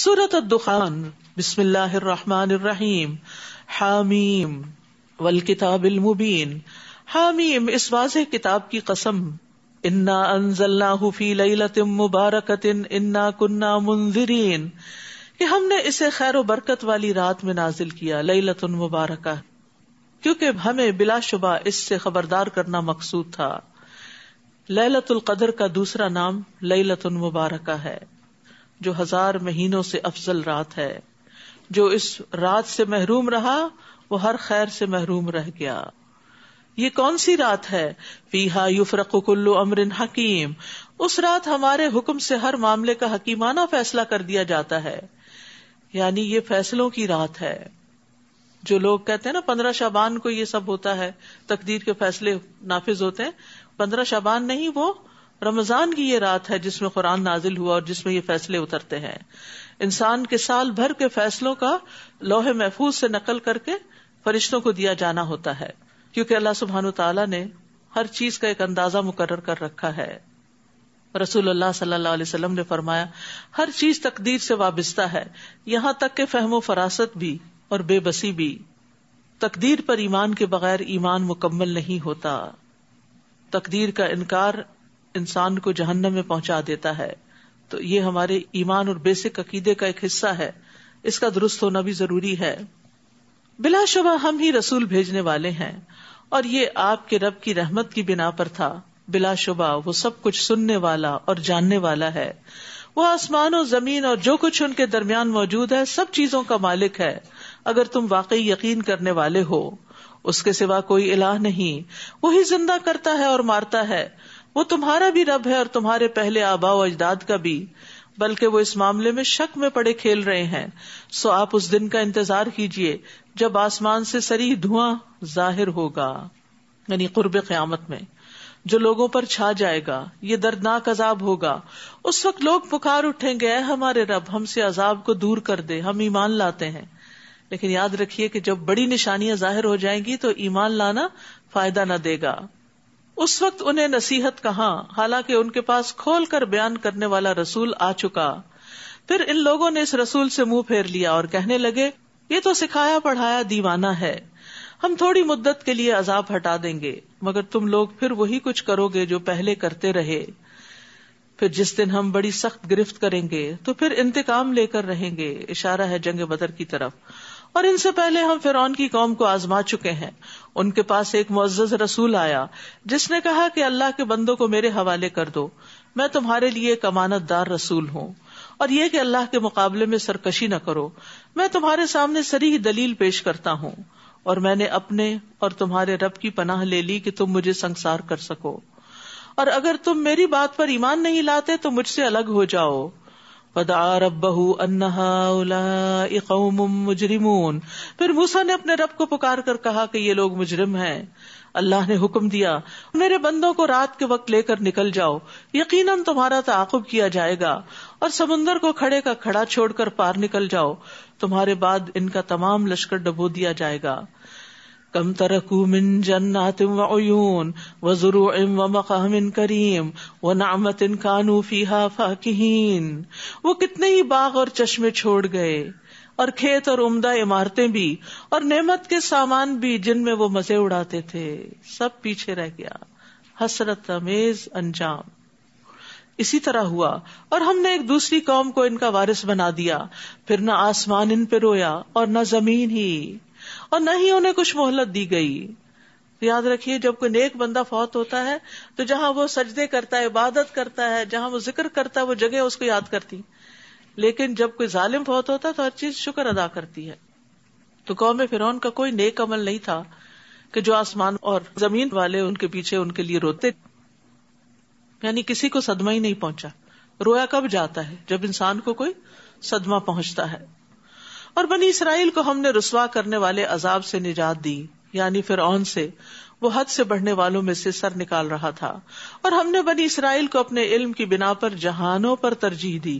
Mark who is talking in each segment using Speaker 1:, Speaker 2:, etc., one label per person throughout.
Speaker 1: सूरत दुखान बिस्मिल्लाहिर्रहमानिर्रहीम हामीम वल किताबिल मुबीन हामीम इस वाज किताब की कसम इन्ना अनजल्लाहु फी लैलतिम मुबारकतिन इन्ना कुन्ना मुंजिरीन कि हमने इसे खैर बरकत वाली रात में नाजिल किया लैलतुन मुबारक क्योंकि हमें बिलाशुबा इससे खबरदार करना मकसूद था लैलतुल कदर का दूसरा नाम लैलतुल मुबारक है जो हजार महीनों से अफजल रात है जो इस रात से महरूम रहा वो हर खैर से महरूम रह गया ये कौन सी रात है फीहा युफरक कुल्लू अमरिन हकीम उस रात हमारे हुक्म से हर मामले का हकीमाना फैसला कर दिया जाता है यानी ये फैसलों की रात है जो लोग कहते हैं ना पंद्रह शाबान को ये सब होता है तकदीर के फैसले नाफिज होते हैं पंद्रह शाबान नहीं वो रमजान की ये रात है जिसमे कुरान नाजिल हुआ और जिसमें ये फैसले उतरते हैं इंसान के साल भर के फैसलों का लोहे महफूज से नकल करके फरिश्तों को दिया जाना होता है क्योंकि अल्लाह सुबहान तला ने हर चीज का एक अंदाजा मुकर्र कर रखा है रसूल अल्लाह सल्लल्लाहु अलैहि वसल्लम ने फरमाया हर चीज तकदीर से वाबिस्ता है यहाँ तक के फहमो फरासत भी और बेबसी भी तकदीर पर ईमान के बगैर ईमान मुकम्मल नहीं होता तकदीर का इनकार इंसान को जहन्नम में पहुंचा देता है तो ये हमारे ईमान और बेसिक अकीदे का एक हिस्सा है इसका दुरुस्त होना भी जरूरी है बिलाशुबा हम ही रसूल भेजने वाले हैं और ये आपके रब की रहमत की बिना पर था बिलाशुबा वो सब कुछ सुनने वाला और जानने वाला है वो आसमान और जमीन और जो कुछ उनके दरमियान मौजूद है सब चीजों का मालिक है अगर तुम वाकई यकीन करने वाले हो उसके सिवा कोई इलाह नहीं वो ही जिंदा करता है और मारता है वो तुम्हारा भी रब है और तुम्हारे पहले आबाओ अजदाद का भी बल्कि वो इस मामले में शक में पड़े खेल रहे हैं सो आप उस दिन का इंतजार कीजिए जब आसमान से सरी धुआं जाहिर होगा यानी कुर्ब क्यामत में जो लोगों पर छा जाएगा ये दर्दनाक अजाब होगा उस वक्त लोग पुकार उठेंगे हमारे रब हमसे अजाब को दूर कर दे हम ईमान लाते हैं लेकिन याद रखिये कि जब बड़ी निशानियां जाहिर हो जाएंगी तो ईमान लाना फायदा न देगा उस वक्त उन्हें नसीहत कहा हालांकि उनके पास खोल कर बयान करने वाला रसूल आ चुका फिर इन लोगों ने इस रसूल से मुंह फेर लिया और कहने लगे ये तो सिखाया पढ़ाया दीवाना है हम थोड़ी मुद्दत के लिए अजाब हटा देंगे मगर तुम लोग फिर वही कुछ करोगे जो पहले करते रहे फिर जिस दिन हम बड़ी सख्त गिरफ्त करेंगे तो फिर इंतकाम लेकर रहेंगे इशारा है जंग बदर की तरफ और इनसे पहले हम फिर की कौम को आजमा चुके हैं उनके पास एक मुआज रसूल आया जिसने कहा कि अल्लाह के बंदों को मेरे हवाले कर दो मैं तुम्हारे लिए एक अमानत दार रसूल हूँ और ये कि अल्लाह के मुकाबले में सरकशी न करो मैं तुम्हारे सामने सरीह दलील पेश करता हूँ और मैंने अपने और तुम्हारे रब की पनाह ले ली कि तुम मुझे संसार कर सको और अगर तुम मेरी बात पर ईमान नहीं लाते तो मुझसे अलग हो जाओ फदा रबू अन्ना मुजरिमून फिर मूसा ने अपने रब को पुकार कर कहा कि ये लोग मुजरिम हैं अल्लाह ने हुक्म दिया मेरे बंदों को रात के वक्त लेकर निकल जाओ यकीनन तुम्हारा ताकुब किया जाएगा और समुन्दर को खड़े का खड़ा छोड़कर पार निकल जाओ तुम्हारे बाद इनका तमाम लश्कर डबो दिया जाएगा कम तरकू मिन जन्नातिम वयून व जुरूम व मकामिन करीम व नामतिन कानू फीहा फाकिन वो कितने ही बाग और चश्मे छोड़ गए और खेत और उमदा इमारतें भी और नेमत के सामान भी जिनमें वो मजे उड़ाते थे सब पीछे रह गया हसरत अमेज अंजाम इसी तरह हुआ और हमने एक दूसरी कौम को इनका वारिस बना दिया फिर न आसमान इन पे रोया और न जमीन ही और न ही उन्हें कुछ मोहलत दी गई तो याद रखिए जब कोई नेक बंदा फौत होता है तो जहां वो सजदे करता है इबादत करता है जहां वो जिक्र करता है वो जगह उसको याद करती लेकिन जब कोई जालिम फौत होता है तो हर चीज शुक्र अदा करती है तो कौम फिरौन का कोई नेक अमल नहीं था कि जो आसमान और जमीन वाले उनके पीछे उनके लिए रोते यानी किसी को सदमा ही नहीं पहुंचा रोया कब जाता है जब इंसान को कोई सदमा पहुंचता है और बनी इसराइल को हमने रसवा करने वाले अजाब से निजात दी यानी फिर से वो हद से बढ़ने वालों में से सर निकाल रहा था और हमने बनी इसराइल को अपने इल्म की बिना पर जहानों पर तरजीह दी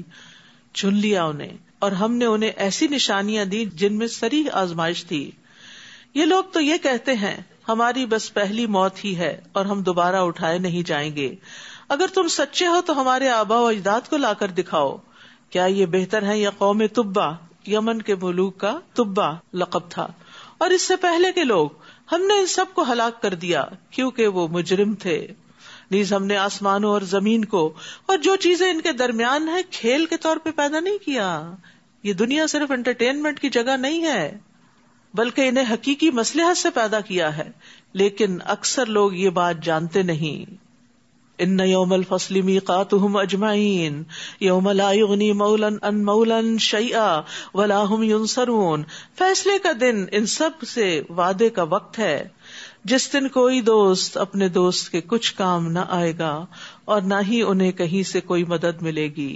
Speaker 1: चुन लिया उन्हें और हमने उन्हें ऐसी निशानियां दी जिनमें सरी आजमाइश थी ये लोग तो ये कहते हैं हमारी बस पहली मौत ही है और हम दोबारा उठाए नहीं जाएंगे अगर तुम सच्चे हो तो हमारे आबा अजदाद को लाकर दिखाओ क्या ये बेहतर है या कौम तुब्बा यमन के मलूक का तुब्बा लकब था और इससे पहले के लोग हमने इन सबको हलाक कर दिया क्योंकि वो मुजरिम थे नीज हमने आसमानों और जमीन को और जो चीजें इनके दरमियान है खेल के तौर पर पैदा नहीं किया ये दुनिया सिर्फ एंटरटेनमेंट की जगह नहीं है बल्कि इन्हें हकीकी मसलहत से पैदा किया है लेकिन अक्सर लोग ये बात जानते नहीं इन यौमल फसली मीकातुहुम अजमाइन यौम ला युगनी मौलन अन मौलन शैया वलाहुम युनसरून फैसले का दिन इन सब से वादे का वक्त है जिस दिन कोई दोस्त अपने दोस्त के कुछ काम न आएगा और ना ही उन्हें कहीं से कोई मदद मिलेगी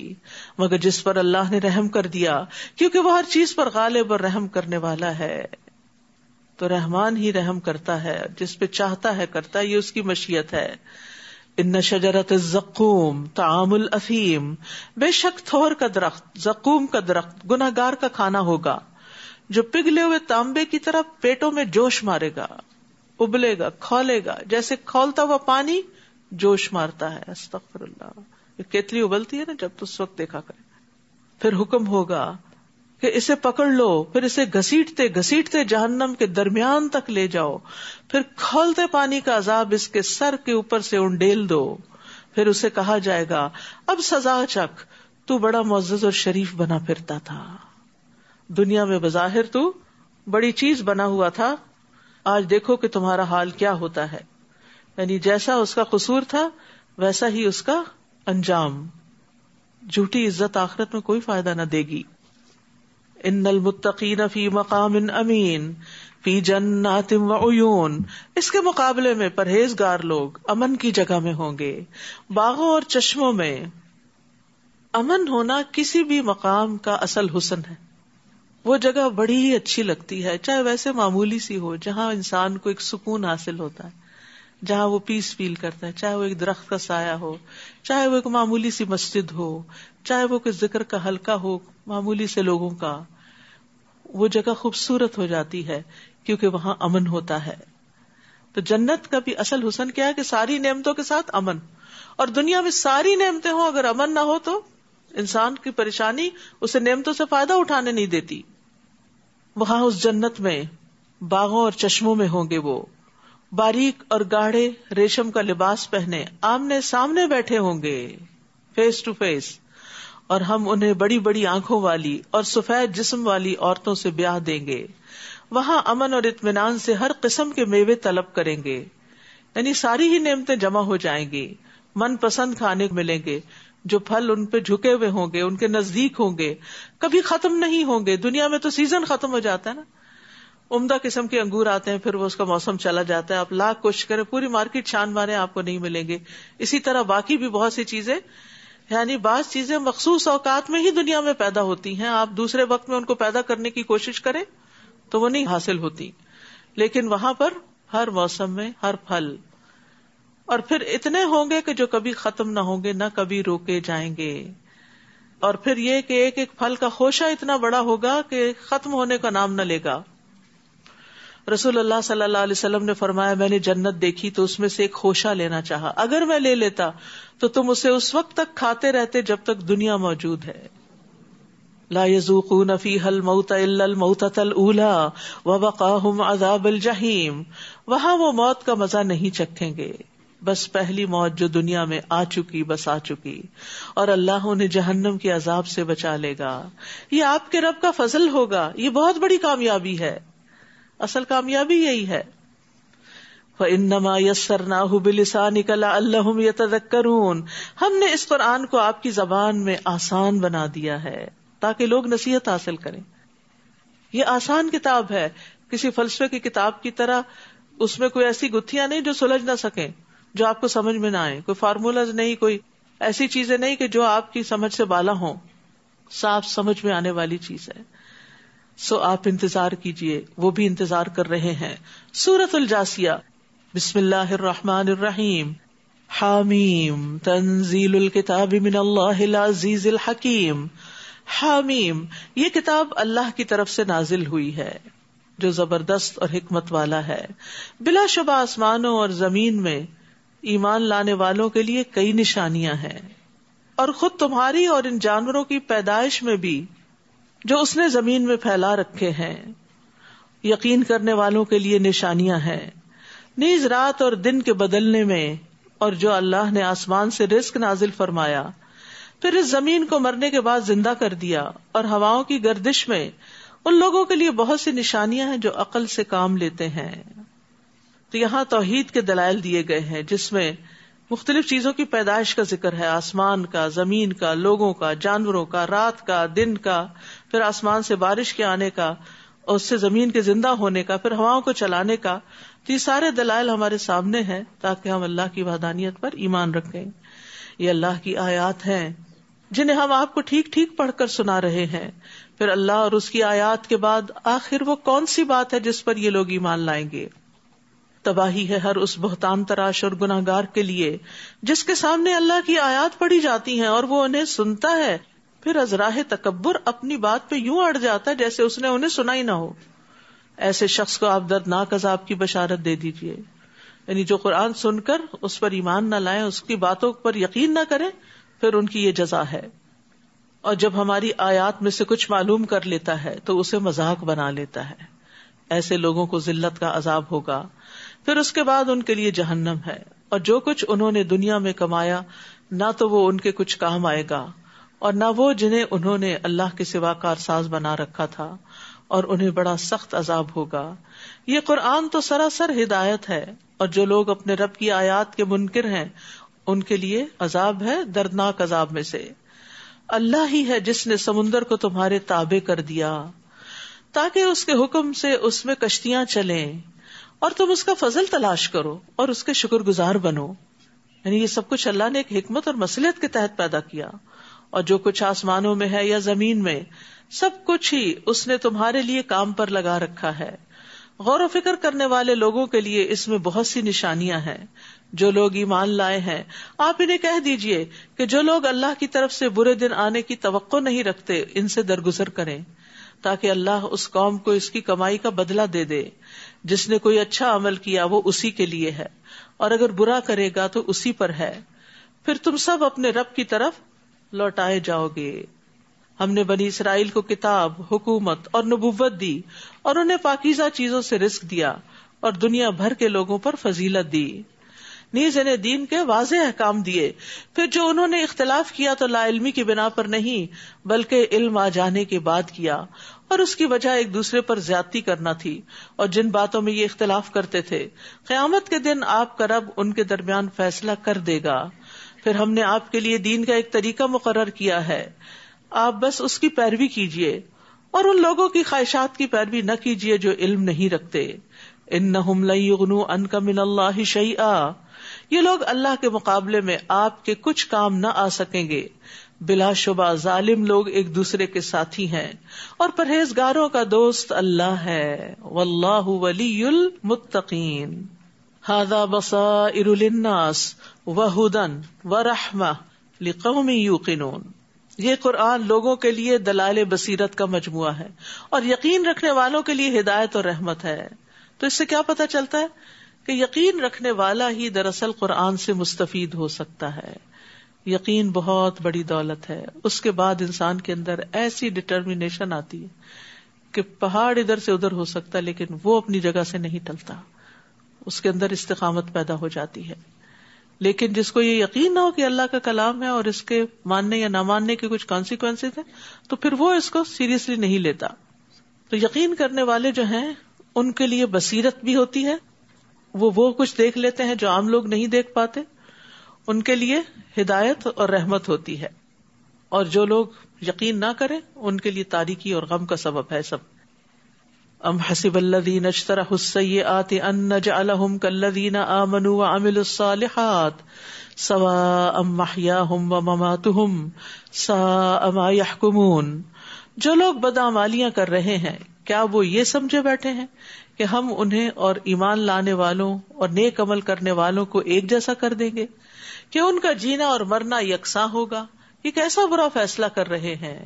Speaker 1: मगर जिस पर अल्लाह ने रहम कर दिया क्योंकि वह हर चीज पर गालिब और रहम करने वाला है तो रहमान ही रहम करता है जिस पे चाहता है करता है ये उसकी मशीयत है इन शजरत जक्ूम तामुल अफीम बेशक थोर का दरख्त जकूम का दरख्त गुनागार का खाना होगा जो पिघले हुए तांबे की तरह पेटों में जोश मारेगा उबलेगा खोलेगा जैसे खोलता हुआ पानी जोश मारता है अस्तफर केतली उबलती है ना जब तो उस वक्त देखा करे फिर हुक्म होगा कि इसे पकड़ लो फिर इसे घसीटते घसीटते जहन्नम के दरमियान तक ले जाओ फिर खोलते पानी का अजाब इसके सर के ऊपर से उंडेल दो फिर उसे कहा जाएगा अब सजा चक तू बड़ा मोज्ज और शरीफ बना फिरता था दुनिया में बजाहिर तू बड़ी चीज बना हुआ था आज देखो कि तुम्हारा हाल क्या होता है यानी जैसा उसका कसूर था वैसा ही उसका अंजाम झूठी इज्जत आखरत में कोई फायदा ना देगी इन المتقین فی مقام امین फी जन्नातिम वयून इसके मुकाबले में परहेजगार लोग अमन की जगह में होंगे बागों और चश्मों में अमन होना किसी भी मकाम का असल हुसन है वो जगह बड़ी ही अच्छी लगती है चाहे वैसे मामूली सी हो जहां इंसान को एक सुकून हासिल होता है जहां वो पीस फील करता है चाहे वो एक दरख्त का साया हो चाहे वो एक मामूली सी मस्जिद हो चाहे वो कोई जिक्र का हल्का हो मामूली से लोगों का वो जगह खूबसूरत हो जाती है क्योंकि वहां अमन होता है तो जन्नत का भी असल हुसन क्या है कि सारी नेमतों के साथ अमन और दुनिया में सारी नेमतें हो अगर अमन ना हो तो इंसान की परेशानी उसे नेमतों से फायदा उठाने नहीं देती वहां उस जन्नत में बागों और चश्मों में होंगे वो बारीक और गाढ़े रेशम का लिबास पहने आमने सामने बैठे होंगे फेस टू फेस और हम उन्हें बड़ी बड़ी आंखों वाली और सफेद जिस्म वाली औरतों से ब्याह देंगे वहां अमन और इतमान से हर किस्म के मेवे तलब करेंगे यानी सारी ही नियमतें जमा हो जाएंगी मनपसंद खाने मिलेंगे जो फल उन पे झुके हुए होंगे उनके नजदीक होंगे कभी खत्म नहीं होंगे दुनिया में तो सीजन खत्म हो जाता है ना उम्दा किस्म के अंगूर आते हैं फिर वो उसका मौसम चला जाता है आप लाख कोशिश करें पूरी मार्केट छान मारे आपको नहीं मिलेंगे इसी तरह बाकी भी बहुत सी चीजें यानी बाज चीजें मखसूस औकात में ही दुनिया में पैदा होती हैं आप दूसरे वक्त में उनको पैदा करने की कोशिश करें तो वो नहीं हासिल होती लेकिन वहां पर हर मौसम में हर फल और फिर इतने होंगे कि जो कभी खत्म ना होंगे ना कभी रोके जाएंगे और फिर ये कि एक एक फल का खोशा इतना बड़ा होगा कि खत्म होने का नाम न लेगा रसूल सल्लल्लाहु अलैहि ने फरमाया मैंने जन्नत देखी तो उसमें से एक होशा लेना चाह अगर मैं ले लेता तो तुम उसे उस वक्त तक खाते रहते जब तक दुनिया मौजूद है ला यजूकून फीहा मऊत इल्ला अल-मौतत ऊला व बकाहुम जहीम वहां वो मौत का मजा नहीं चखेंगे बस पहली मौत जो दुनिया में आ चुकी बस आ चुकी और अल्लाह उन्हें जहन्नम के अजाब से बचा लेगा ये आपके रब का फजल होगा ये बहुत बड़ी कामयाबी है असल कामयाबी यही है हमने इस कुरान को आपकी जबान में आसान बना दिया है ताकि लोग नसीहत हासिल करें यह आसान किताब है किसी फलसफे की किताब की तरह उसमें कोई ऐसी गुत्थियां नहीं जो सुलझ ना सके जो आपको समझ में ना आए कोई फार्मूलाज नहीं कोई ऐसी चीजें नहीं कि जो आपकी समझ से बाला हो साफ समझ में आने वाली चीज है सो आप इंतजार कीजिए वो भी इंतजार कर रहे हैं सूरत उलजासिया बिस्मिल्लाहिर्रहमानिर्रहीम हामीम तंजील किताब अजीजिल हकीम हामीम ये किताब अल्लाह की तरफ से नाजिल हुई है जो जबरदस्त और हिकमत वाला है बिला शबा आसमानों और जमीन में ईमान लाने वालों के लिए कई निशानियां हैं और खुद तुम्हारी और इन जानवरों की पैदाइश में भी जो उसने जमीन में फैला रखे है यकीन करने वालों के लिए निशानियां हैं नीज रात और दिन के बदलने में और जो अल्लाह ने आसमान से रिस्क नाजिल फरमाया फिर इस जमीन को मरने के बाद जिंदा कर दिया और हवाओं की गर्दिश में उन लोगों के लिए बहुत सी निशानियां हैं जो अकल से काम लेते हैं तो यहाँ तोहहीद के दलाल दिए गए हैं जिसमें मुख्तलिफ चीजों की पैदाइश का जिक्र है आसमान का जमीन का लोगों का जानवरों का रात का दिन का फिर आसमान से बारिश के आने का और उससे जमीन के जिंदा होने का फिर हवाओं को चलाने का तो ये सारे दलाल हमारे सामने हैं ताकि हम अल्लाह की वहदानियत पर ईमान रखें ये अल्लाह की आयात है जिन्हें हम आपको ठीक ठीक पढ़कर सुना रहे हैं फिर अल्लाह और उसकी आयात के बाद आखिर वो कौन सी बात है जिस पर ये लोग ईमान लाएंगे तबाही है हर उस बहतान तराश और गुनाहगार के लिए जिसके सामने अल्लाह की आयात पढ़ी जाती है और वो उन्हें सुनता है फिर अजराह तकबर अपनी बात पे यूं अड़ जाता है जैसे उसने उन्हें सुना ही ना हो ऐसे शख्स को आप दर्दनाक अजाब की बशारत दे दीजिए यानी जो कुरान सुनकर उस पर ईमान न लाए उसकी बातों पर यकीन ना करें फिर उनकी ये जजा है और जब हमारी आयात में से कुछ मालूम कर लेता है तो उसे मजाक बना लेता है ऐसे लोगों को जिल्लत का अजाब होगा फिर उसके बाद उनके लिए जहन्नम है और जो कुछ उन्होंने दुनिया में कमाया ना तो वो उनके कुछ काम आएगा और न वो जिन्हें उन्होंने अल्लाह के सिवा कारसाज बना रखा था और उन्हें बड़ा सख्त अजाब होगा ये कुरान तो सरासर हिदायत है और जो लोग अपने रब की आयात के मुनकर है उनके लिए अजाब है दर्दनाक अजाब में से अल्लाह ही है जिसने समुन्दर को तुम्हारे ताबे कर दिया ताकि उसके हुक्म से उसमें कश्तियां चले और तुम उसका फजल तलाश करो और उसके शुक्र गुजार बनो यानी ये सब कुछ अल्लाह ने एक हिकमत और मसलियत के तहत पैदा किया और जो कुछ आसमानों में है या जमीन में सब कुछ ही उसने तुम्हारे लिए काम पर लगा रखा है गौर व फिक्र करने वाले लोगों के लिए इसमें बहुत सी निशानियां हैं जो लोग ईमान लाए हैं आप इन्हें कह दीजिए कि जो लोग अल्लाह की तरफ से बुरे दिन आने की तो नहीं रखते इनसे दरगुजर करें ताकि अल्लाह उस कौम को इसकी कमाई का बदला दे दे जिसने कोई अच्छा अमल किया वो उसी के लिए है और अगर बुरा करेगा तो उसी पर है फिर तुम सब अपने रब की तरफ लौटाए जाओगे हमने बनी इसराइल को किताब हुकूमत और नबुवत दी और उन्हें पाकिजा चीजों से रिस्क दिया और दुनिया भर के लोगों पर फजीलत दी नीज इन्हें दीन के वाज अहकाम दिए फिर जो उन्होंने इख्तलाफ किया तो लाइलमी की बिना पर नहीं बल्कि इल्म आ जाने के बाद किया और उसकी वजह एक दूसरे पर ज्यादा करना थी और जिन बातों में ये इख्तलाफ करते थे क्यामत के दिन आप करब उनके दरमियान फैसला कर देगा फिर हमने आपके लिए दीन का एक तरीका मुकर किया है आप बस उसकी पैरवी कीजिए और उन लोगों की ख्वाहिशात की पैरवी न कीजिए जो इल्म नहीं रखते इन नमलू अन कमिन शई ये लोग अल्लाह के मुकाबले में आपके कुछ काम न आ सकेंगे बिलाशुबा जालिम लोग एक दूसरे के साथी हैं और परहेजगारों का दोस्त अल्लाह है वल्लाह वलीयुल मुत्तकीन हादा बसा इरुलनास वहुदन व रहमा यू यूकिनून ये कुरान लोगों के लिए दलाल बसीरत का मजमु है और यकीन रखने वालों के लिए हिदायत और रहमत है तो इससे क्या पता चलता है कि यकीन रखने वाला ही दरअसल कुरान से मुस्तफीद हो सकता है यकीन बहुत बड़ी दौलत है उसके बाद इंसान के अंदर ऐसी डिटर्मिनेशन आती है कि पहाड़ इधर से उधर हो सकता है लेकिन वो अपनी जगह से नहीं टलता उसके अंदर इस्तकामत पैदा हो जाती है लेकिन जिसको ये यकीन ना हो कि अल्लाह का कलाम है और इसके मानने या ना मानने के कुछ कॉन्सिक्वेंस है तो फिर वो इसको सीरियसली नहीं लेता तो यकीन करने वाले जो है उनके लिए बसीरत भी होती है वो वो कुछ देख लेते हैं जो आम लोग नहीं देख पाते उनके लिए हिदायत और रहमत होती है और जो लोग यकीन ना करें उनके लिए तारीकी और गम का सबब है सब अम हसिब अल्लदीन अश्तरा हुसैयात अन नजअलहुम कल्लदीन आमनु व अमिलुस्सालिहात सवा अम महयाहुम व ममातुहुम सा अमा यहकुमून जो लोग बदामालियां कर रहे हैं क्या वो ये समझे बैठे हैं कि हम उन्हें और ईमान लाने वालों और नेक अमल करने वालों को एक जैसा कर देंगे कि उनका जीना और मरना यकसा होगा ये कैसा बुरा फैसला कर रहे हैं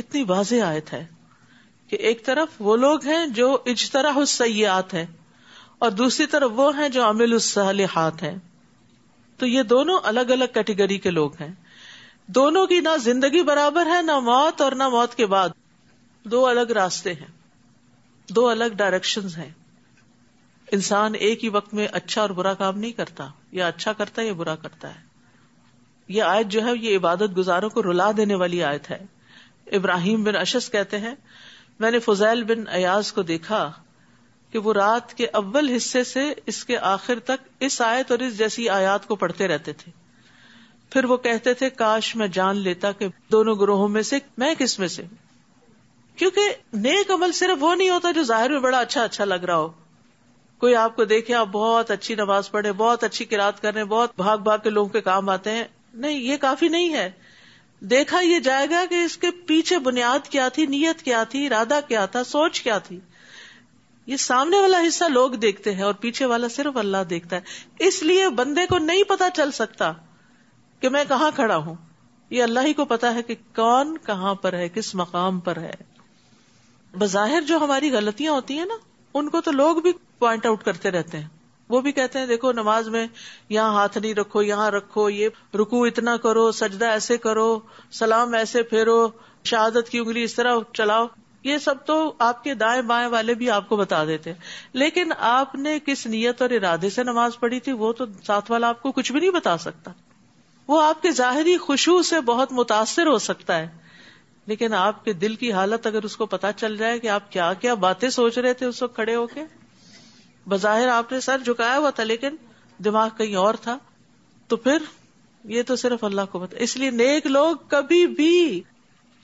Speaker 1: कितनी वाज आयत है कि एक तरफ वो लोग हैं जो इजतरा सयात है और दूसरी तरफ वो हैं जो अमिल उसलिहात हैं तो ये दोनों अलग अलग कैटेगरी के लोग हैं दोनों की ना जिंदगी बराबर है ना मौत और ना मौत के बाद दो अलग रास्ते हैं दो अलग डायरेक्शन है इंसान एक ही वक्त में अच्छा और बुरा काम नहीं करता या अच्छा करता है या बुरा करता है ये आयत जो है ये इबादत गुजारों को रुला देने वाली आयत है इब्राहिम बिन अशस कहते हैं मैंने फजैल बिन अयाज को देखा कि वो रात के अव्वल हिस्से से इसके आखिर तक इस आयत और इस जैसी आयात को पढ़ते रहते थे फिर वो कहते थे काश मैं जान लेता कि दोनों ग्रोहों में से मैं किस में से क्योंकि नेक अमल सिर्फ वो नहीं होता जो जाहिर में बड़ा अच्छा अच्छा लग रहा हो कोई आपको देखे आप बहुत अच्छी नमाज पढ़े बहुत अच्छी किरात कर बहुत भाग भाग के लोगों के काम आते हैं नहीं ये काफी नहीं है देखा यह जाएगा कि इसके पीछे बुनियाद क्या थी नीयत क्या थी इरादा क्या था सोच क्या थी ये सामने वाला हिस्सा लोग देखते हैं और पीछे वाला सिर्फ अल्लाह देखता है इसलिए बंदे को नहीं पता चल सकता कि मैं कहा खड़ा हूं ये अल्लाह ही को पता है कि कौन कहाँ पर है किस मकाम पर है बजाहिर जो हमारी गलतियां होती है ना उनको तो लोग भी प्वाइंट आउट करते रहते हैं वो भी कहते हैं देखो नमाज में यहाँ हाथ नहीं रखो यहाँ रखो ये रुकू इतना करो सजदा ऐसे करो सलाम ऐसे फेरो शहादत की उंगली इस तरह चलाओ ये सब तो आपके दाएं बाएं वाले भी आपको बता देते हैं लेकिन आपने किस नियत और इरादे से नमाज पढ़ी थी वो तो साथ वाला आपको कुछ भी नहीं बता सकता वो आपके जाहिरी खुशबू से बहुत मुतासर हो सकता है लेकिन आपके दिल की हालत अगर उसको पता चल जाए कि आप क्या क्या बातें सोच रहे थे उसको खड़े होके बजाहिर आपने सर झुकाया हुआ था लेकिन दिमाग कहीं और था तो फिर ये तो सिर्फ अल्लाह को पता इसलिए नेक लोग कभी भी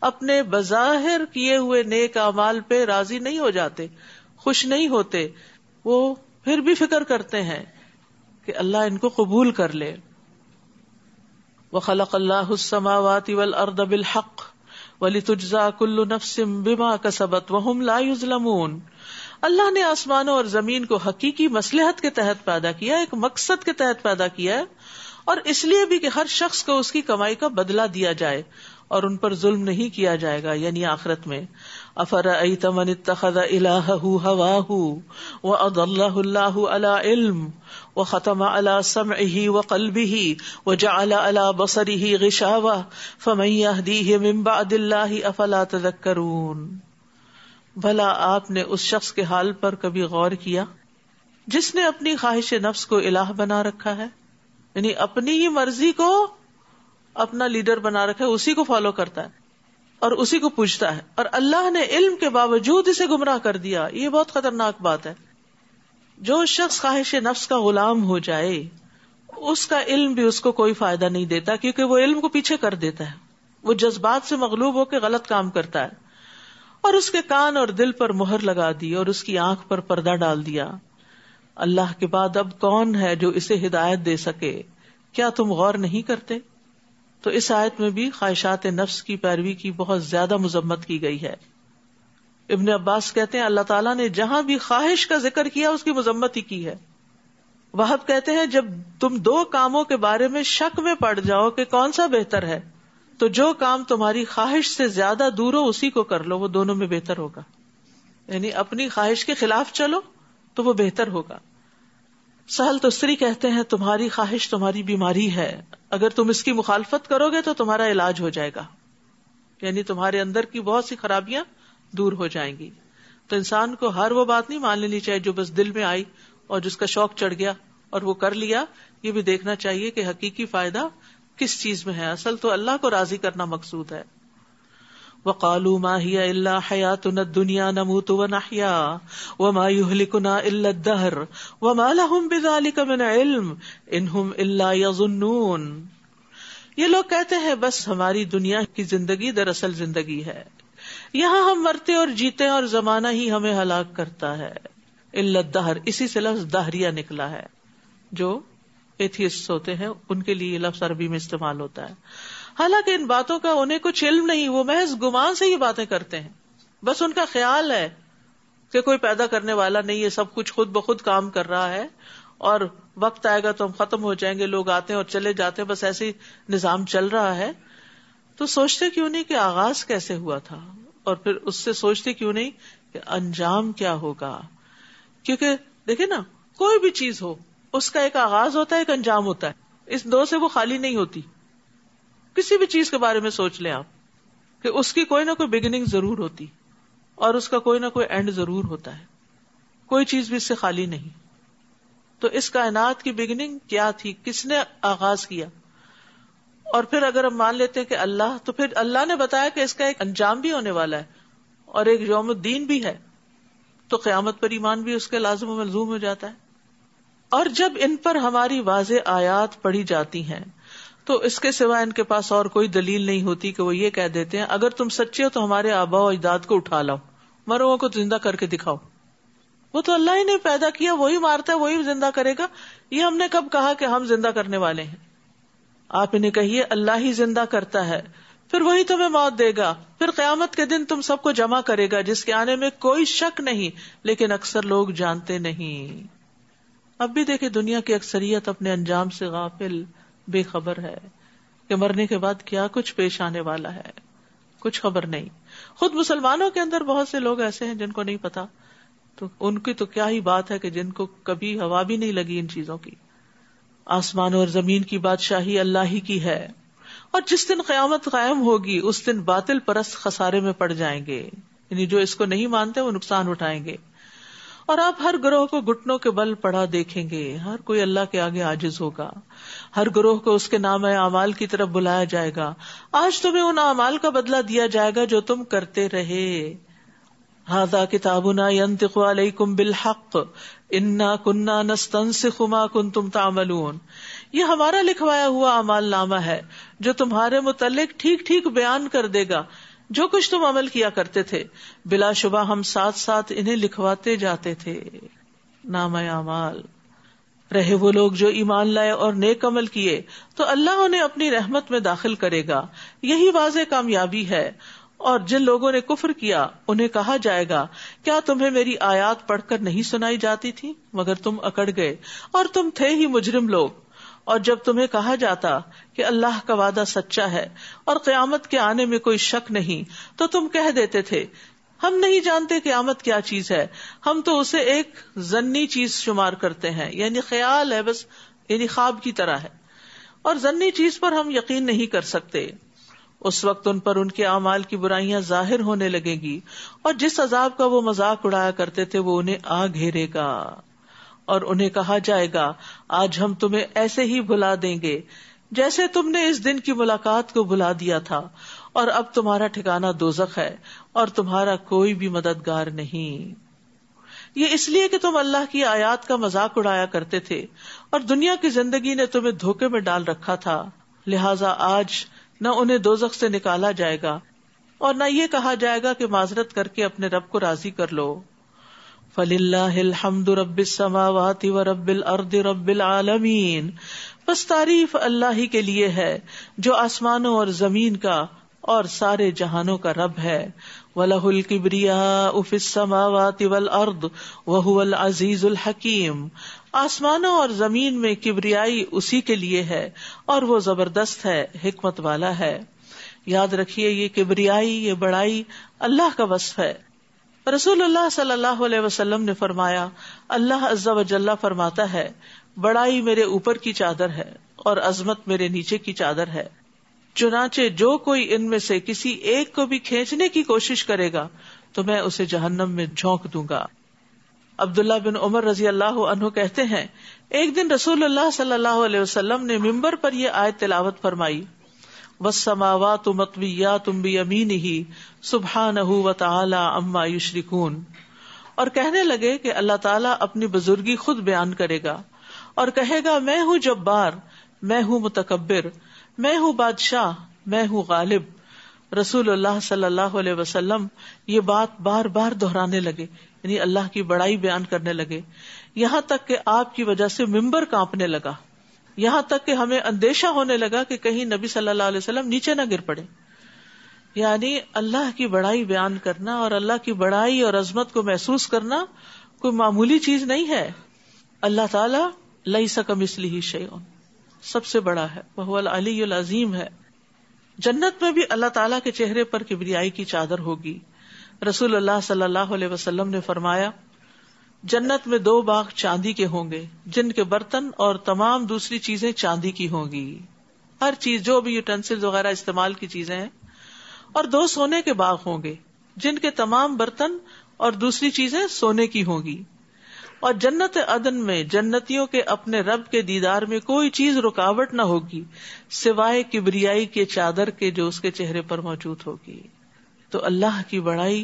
Speaker 1: अपने बजाहिर किए हुए नेक अमाल पे राजी नहीं हो जाते खुश नहीं होते वो फिर भी फिक्र करते हैं कि अल्लाह इनको कबूल कर ले व खलक अल्लाहमावाती वल अर्द बिल हक वली तुजा कुल्लु नफसिम बिमा कसबत वहम ला युजलमून अल्लाह ने आसमानों और जमीन को हकीकी मसलहत के तहत पैदा किया एक मकसद के तहत पैदा किया है और इसलिए भी कि हर शख्स को उसकी कमाई का बदला दिया जाए और उन पर जुल्म नहीं किया जाएगा यानी आखरत में अफर तमन तखद इलाहू हवाहू व अला इल्म व खतम अला समही ही गिशावा फमैयादी मिम्बा भला आपने उस शख्स के हाल पर कभी गौर किया जिसने अपनी ख्वाहिश नफ्स को इलाह बना रखा है यानी अपनी ही मर्जी को अपना लीडर बना रखा है उसी को फॉलो करता है और उसी को पूछता है और अल्लाह ने इल्म के बावजूद इसे गुमराह कर दिया ये बहुत खतरनाक बात है जो शख्स ख्वाहिश नफ्स का गुलाम हो जाए उसका इल्म भी उसको कोई फायदा नहीं देता क्योंकि वो इल्म को पीछे कर देता है वो जज्बात से मगलूब होकर गलत काम करता है और उसके कान और दिल पर मुहर लगा दी और उसकी आंख पर पर्दा डाल दिया अल्लाह के बाद अब कौन है जो इसे हिदायत दे सके क्या तुम गौर नहीं करते तो इस आयत में भी ख्वाहिशात नफ्स की पैरवी की बहुत ज्यादा मजम्मत की गई है इबन अब्बास कहते हैं अल्लाह ताला ने जहां भी ख्वाहिश का जिक्र किया उसकी मजम्मत ही की है वहाब कहते हैं जब तुम दो कामों के बारे में शक में पड़ जाओ कि कौन सा बेहतर है तो जो काम तुम्हारी ख्वाहिश से ज्यादा दूर हो उसी को कर लो वो दोनों में बेहतर होगा यानी अपनी ख्वाहिश के खिलाफ चलो तो वो बेहतर होगा सहल तो स्त्री कहते हैं तुम्हारी ख्वाहिश तुम्हारी बीमारी है अगर तुम इसकी मुखालफत करोगे तो तुम्हारा इलाज हो जाएगा यानी तुम्हारे अंदर की बहुत सी खराबियां दूर हो जाएंगी तो इंसान को हर वो बात नहीं मान लेनी चाहिए जो बस दिल में आई और जिसका शौक चढ़ गया और वो कर लिया ये भी देखना चाहिए कि हकीकी फायदा किस चीज में है असल तो अल्लाह को राजी करना मकसूद है वकालू माहिया इल्ला हयात दुनिया नमू तो वनाहिया व इल्ला दहर व मालहुम बिजालिका मिन इल्म इनहुम इल्ला यजुन्नून ये लोग कहते हैं बस हमारी दुनिया की जिंदगी दरअसल जिंदगी है यहाँ हम मरते और जीते और जमाना ही हमें हलाक करता है इल्लत दहर इसी से लफ्ज दहरिया निकला है जो एथियस्ट होते हैं उनके लिए ये लफ्ज अरबी में इस्तेमाल होता है हालांकि इन बातों का उन्हें कुछ इल्म नहीं वो महज गुमान से ये बातें करते हैं बस उनका ख्याल है कि कोई पैदा करने वाला नहीं है सब कुछ खुद ब खुद काम कर रहा है और वक्त आएगा तो हम खत्म हो जाएंगे लोग आते हैं और चले जाते हैं बस ऐसे निजाम चल रहा है तो सोचते क्यों नहीं कि आगाज कैसे हुआ था और फिर उससे सोचते क्यों नहीं कि अंजाम क्या होगा क्योंकि देखे ना कोई भी चीज हो उसका एक आगाज होता है एक अंजाम होता है इस दो से वो खाली नहीं होती किसी भी चीज के बारे में सोच ले आप कि उसकी कोई ना कोई बिगिनिंग जरूर होती और उसका कोई ना कोई एंड जरूर होता है कोई चीज भी इससे खाली नहीं तो इस कायनात की बिगिनिंग क्या थी किसने आगाज किया और फिर अगर हम मान लेते हैं कि अल्लाह तो फिर अल्लाह ने बताया कि इसका एक अंजाम भी होने वाला है और एक योमुद्दीन भी है तो क्यामत पर ईमान भी उसके लाजम मलजूम हो जाता है और जब इन पर हमारी वाज आयात पढ़ी जाती है तो इसके सिवा इनके पास और कोई दलील नहीं होती कि वो ये कह देते हैं अगर तुम सच्चे हो तो हमारे आबाओ अजदाद को उठा लाओ मरुओं को जिंदा करके दिखाओ वो तो अल्लाह ही ने पैदा किया वही मारता है वही जिंदा करेगा ये हमने कब कहा कि हम जिंदा करने वाले हैं आप इन्हें कहिए अल्लाह ही जिंदा करता है फिर वही तुम्हें मौत देगा फिर क्यामत के दिन तुम सबको जमा करेगा जिसके आने में कोई शक नहीं लेकिन अक्सर लोग जानते नहीं अब भी देखे दुनिया की अक्सरियत अपने अंजाम से गाफिल बेखबर है कि मरने के बाद क्या कुछ पेश आने वाला है कुछ खबर नहीं खुद मुसलमानों के अंदर बहुत से लोग ऐसे हैं जिनको नहीं पता तो उनकी तो क्या ही बात है कि जिनको कभी हवा भी नहीं लगी इन चीजों की आसमान और जमीन की बादशाही अल्लाह ही की है और जिस दिन क्यामत कायम होगी उस दिन बातिल परस्त खसारे में पड़ जाएंगे यानी जो इसको नहीं मानते वो नुकसान उठाएंगे और आप हर ग्रोह को घुटनों के बल पढ़ा देखेंगे हर कोई अल्लाह के आगे आजिज होगा हर ग्रोह को उसके नाम अमाल की तरफ बुलाया जाएगा आज तुम्हें उन अमाल का बदला दिया जाएगा जो तुम करते रहे हाजा किताबुना यंतिकुम बिल हक इन्ना कुन्ना नस्तन से खुमा कुन तुम तामलून ये हमारा लिखवाया हुआ अमाल नामा है जो तुम्हारे मुतलक ठीक ठीक बयान कर देगा जो कुछ तुम अमल किया करते थे बिलाशुबा हम साथ साथ इन्हें लिखवाते जाते थे नाम अमाल रहे वो लोग जो ईमान लाए और नेक अमल किए तो अल्लाह उन्हें अपनी रहमत में दाखिल करेगा यही वाज कामयाबी है और जिन लोगों ने कुफर किया उन्हें कहा जाएगा क्या तुम्हें मेरी आयात पढ़कर नहीं सुनाई जाती थी मगर तुम अकड़ गए और तुम थे ही मुजरिम लोग और जब तुम्हें कहा जाता कि अल्लाह का वादा सच्चा है और क्यामत के आने में कोई शक नहीं तो तुम कह देते थे हम नहीं जानते क्यामत क्या चीज है हम तो उसे एक जन्नी चीज शुमार करते हैं यानी ख्याल है बस यानी ख्वाब की तरह है और जन्नी चीज पर हम यकीन नहीं कर सकते उस वक्त उन पर उनके अमाल की बुराइयां जाहिर होने लगेगी और जिस अजाब का वो मजाक उड़ाया करते थे वो उन्हें आ घेरेगा और उन्हें कहा जाएगा आज हम तुम्हें ऐसे ही भुला देंगे जैसे तुमने इस दिन की मुलाकात को भुला दिया था और अब तुम्हारा ठिकाना दोजक है और तुम्हारा कोई भी मददगार नहीं ये इसलिए कि तुम अल्लाह की आयात का मजाक उड़ाया करते थे और दुनिया की जिंदगी ने तुम्हें धोखे में डाल रखा था लिहाजा आज न उन्हें दोजक से निकाला जाएगा और न ये कहा जाएगा कि माजरत करके अपने रब को राजी कर लो फलिल्लाहमद रबिसमावाति व रब्बिल अर्द रब्बिल आलमीन बस तारीफ अल्लाह ही के लिए है जो आसमानों और जमीन का और सारे जहानों का रब है वलहुल किबरिया उफिस समावाति वल अर्द वहुअल अजीजुल हकीम आसमानों और जमीन में किबरियाई उसी के लिए है और वो जबरदस्त है हिकमत वाला है याद रखिए ये किबरियाई ये बड़ाई अल्लाह का वस्फ है रसूलुल्लाह सल्लल्लाहु अलैहि वसल्लम ने फरमाया अल्लाह अज्जा वजल्ला फरमाता है बड़ाई मेरे ऊपर की चादर है और अजमत मेरे नीचे की चादर है चुनाचे जो कोई इनमें से किसी एक को भी खींचने की कोशिश करेगा तो मैं उसे जहन्नम में झोंक दूंगा अब्दुल्ला बिन उमर रजी अल्लाह अनहु कहते हैं एक दिन रसूलुल्लाह सल्लल्लाहु अलैहि वसल्लम ने मिंबर पर यह आयत तिलावत फरमाई बस समावा तुम अतविया तुम भी अमीन ही सुबह नहू व तला अम्मा युशरिकून और कहने लगे कि अल्लाह ताला अपनी बुजुर्गी खुद बयान करेगा और कहेगा मैं हूँ जब्बार मैं हूँ मुतकबिर मैं हूँ बादशाह मैं हूँ गालिब रसूलुल्लाह सल्लल्लाहु अलैहि वसल्लम ये बात बार बार दोहराने लगे यानी अल्लाह की बड़ाई बयान करने लगे यहाँ तक के आपकी वजह से मिम्बर कांपने लगा यहां तक कि हमें अंदेशा होने लगा कि कहीं नबी सल्लल्लाहु अलैहि वसल्लम नीचे ना गिर पड़े यानी अल्लाह की बड़ाई बयान करना और अल्लाह की बड़ाई और अजमत को महसूस करना कोई मामूली चीज नहीं है अल्लाह ताला लई सकम इसलिए शयन सबसे बड़ा है बहुल अली अजीम है जन्नत में भी अल्लाह तला के चेहरे पर किबरियाई की चादर होगी रसूल अल्लाह सल्लल्लाहु अलैहि ने फरमाया जन्नत में दो बाग चांदी के होंगे जिनके बर्तन और तमाम दूसरी चीजें चांदी की होंगी हर चीज जो भी यूटेंसिल वगैरह इस्तेमाल की चीजें हैं और दो सोने के बाग होंगे जिनके तमाम बर्तन और दूसरी चीजें सोने की होंगी और जन्नत अदन में जन्नतियों के अपने रब के दीदार में कोई चीज रुकावट न होगी सिवाय किबरियाई के चादर के जो उसके चेहरे पर मौजूद होगी तो अल्लाह की बड़ाई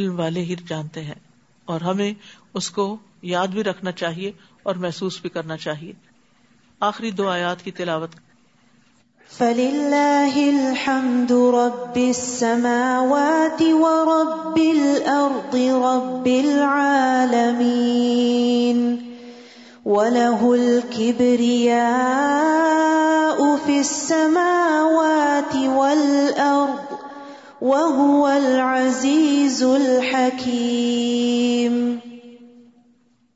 Speaker 1: इल्म वाले ही जानते हैं ہمیں اس کو یاد بھی رکھنا چاہیے اور محسوس بھی کرنا چاہیے آخری دو آیات کی تلاوت فللہ الحمد رب السماوات ورب الارض رب العالمين وله الكبرياء في السماوات والارض وهو العزيز الحكيم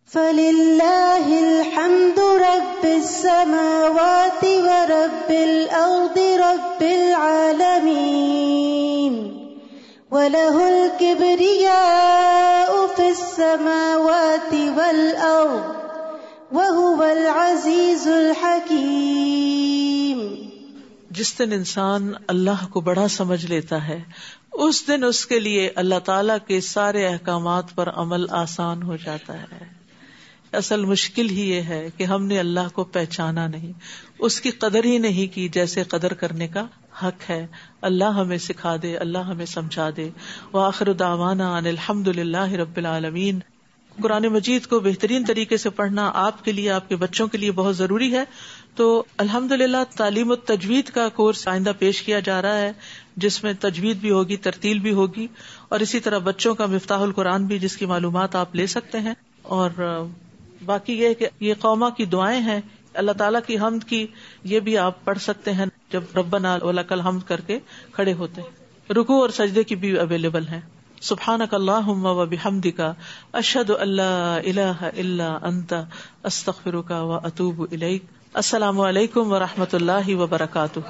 Speaker 1: فلله الحمد رب السماوات ورب الأرض رب العالمين وله الكبرياء في السماوات والأرض وهو العزيز الحكيم जिस दिन इंसान अल्लाह को बड़ा समझ लेता है उस दिन उसके लिए अल्लाह ताला के सारे अहकाम पर अमल आसान हो जाता है असल मुश्किल ही ये है कि हमने अल्लाह को पहचाना नहीं उसकी कदर ही नहीं की जैसे कदर करने का हक है अल्लाह हमें सिखा दे अल्लाह हमें समझा दे व आखर दावाना अनिलहमदुल्ला रबालमीन कुरान मजीद को बेहतरीन तरीके से पढ़ना आपके लिए आपके बच्चों के लिए बहुत जरूरी है तो अल्हम्दुलिल्लाह तालीम तजवीद का कोर्स आइंदा पेश किया जा रहा है जिसमें तजवीद भी होगी तरतील भी होगी और इसी तरह बच्चों का मफ्ताहुल कुरान भी जिसकी मालूम आप ले सकते हैं और बाकी ये कि ये कौमा की दुआएं हैं अल्लाह ताला की हमद की ये भी आप पढ़ सकते हैं जब रब्बना वलकल हमद करके खड़े होते हैं रुकू और सजदे की भी अवेलेबल हैं सुबहानक अल्लाहुम्मा व बिहमदिका अशहदु अल्ला इलाहा इल्ला अंता अस्तगफिरुका व अतूबु इलैक असलम वरहमत ला वबरकू